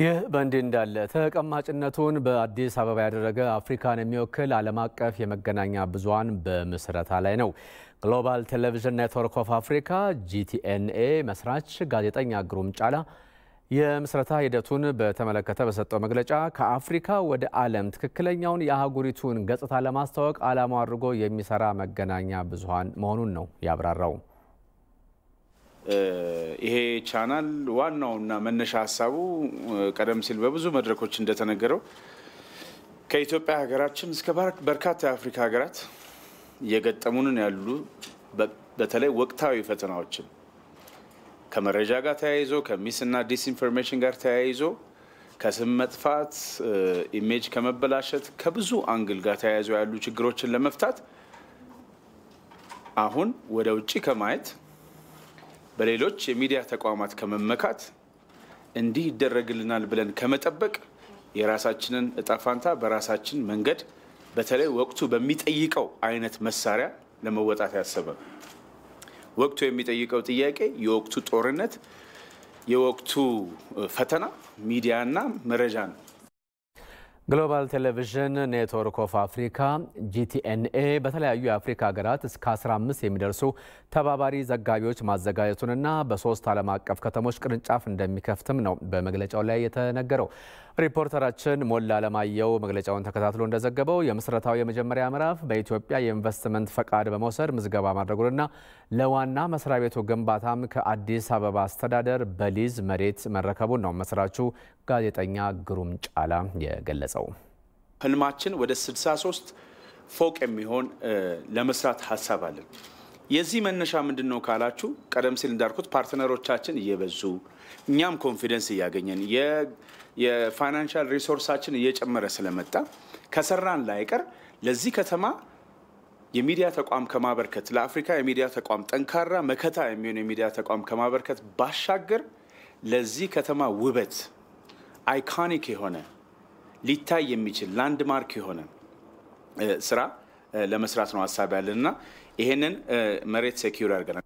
ይህ በእንዲህ እንዳለ ተቀማጭነቱን በአዲስ አበባ ያደረገ አፍሪካን የሚወክል ዓለም አቀፍ የመገናኛ ብዙሃን በምስረታ ላይ ነው። ግሎባል ቴሌቪዥን ኔትወርክ ኦፍ አፍሪካ ጂቲኤንኤ መስራች ጋዜጠኛ ግሩም ጫላ የምስረታ ሂደቱን በተመለከተ በሰጠው መግለጫ ከአፍሪካ ወደ ዓለም ትክክለኛውን የአህጉሪቱን ገጽታ ለማስተዋወቅ ዓላማው አድርጎ የሚሰራ መገናኛ ብዙን መሆኑን ነው ያብራራው። ይሄ ቻናል ዋናውና መነሻ ሀሳቡ ቀደም ሲል በብዙ መድረኮች እንደተነገረው ከኢትዮጵያ ሀገራችን እስከ በርካታ የአፍሪካ ሀገራት እየገጠሙንን ያሉ በተለይ ወቅታዊ ፈተናዎችን ከመረጃ ጋር ተያይዞ ከሚስና ዲስኢንፎርሜሽን ጋር ተያይዞ ከስም መጥፋት፣ ኢሜጅ ከመበላሸት ከብዙ አንግል ጋር ተያይዞ ያሉ ችግሮችን ለመፍታት አሁን ወደ ውጭ ከማየት በሌሎች የሚዲያ ተቋማት ከመመካት እንዲህ ይደረግልናል ብለን ከመጠበቅ የራሳችንን እጣፋንታ በራሳችን መንገድ በተለይ ወቅቱ በሚጠይቀው አይነት መሳሪያ ለመወጣት ያሰበ ወቅቱ የሚጠይቀው ጥያቄ የወቅቱ ጦርነት፣ የወቅቱ ፈተና ሚዲያና መረጃ ነው። ግሎባል ቴሌቪዥን ኔትወርክ ኦፍ አፍሪካ ጂቲኤንኤ በተለያዩ የአፍሪካ ሀገራት እስከ 15 የሚደርሱ ተባባሪ ዘጋቢዎች ማዘጋጀቱንና በሶስት ዓለም አቀፍ ከተሞች ቅርንጫፍ እንደሚከፍትም ነው በመግለጫው ላይ የተነገረው። ሪፖርተራችን ሞላ አለማየው መግለጫውን ተከታትሎ እንደዘገበው የምስረታው የመጀመሪያ ምዕራፍ በኢትዮጵያ የኢንቨስትመንት ፈቃድ በመውሰድ ምዝገባ ማድረጉንና ለዋና መስሪያ ቤቱ ግንባታም ከአዲስ አበባ አስተዳደር በሊዝ መሬት መረከቡን ነው መስራቹ ጋዜጠኛ ግሩም ጫላ የገለጸው። የገለጸው። ህልማችን ወደ 63 ፎቅ የሚሆን ለመስራት ሀሳብ አለን። የዚህ መነሻ ምንድን ነው ካላችሁ፣ ቀደም ሲል እንዳልኩት ፓርትነሮቻችን እየበዙ እኛም ኮንፊደንስ እያገኘን የፋይናንሻል ሪሶርሳችን እየጨመረ ስለመጣ ከሰራን ላይቀር ለዚህ ከተማ የሚዲያ ተቋም ከማበርከት ለአፍሪካ የሚዲያ ተቋም ጠንካራ መከታ የሚሆን የሚዲያ ተቋም ከማበርከት ባሻገር ለዚህ ከተማ ውበት አይኮኒክ የሆነ ሊታይ የሚችል ላንድ ማርክ የሆነ ስራ ለመስራት ነው ሀሳብ ያለን እና ይሄንን መሬት ሴኪር ያርገናል።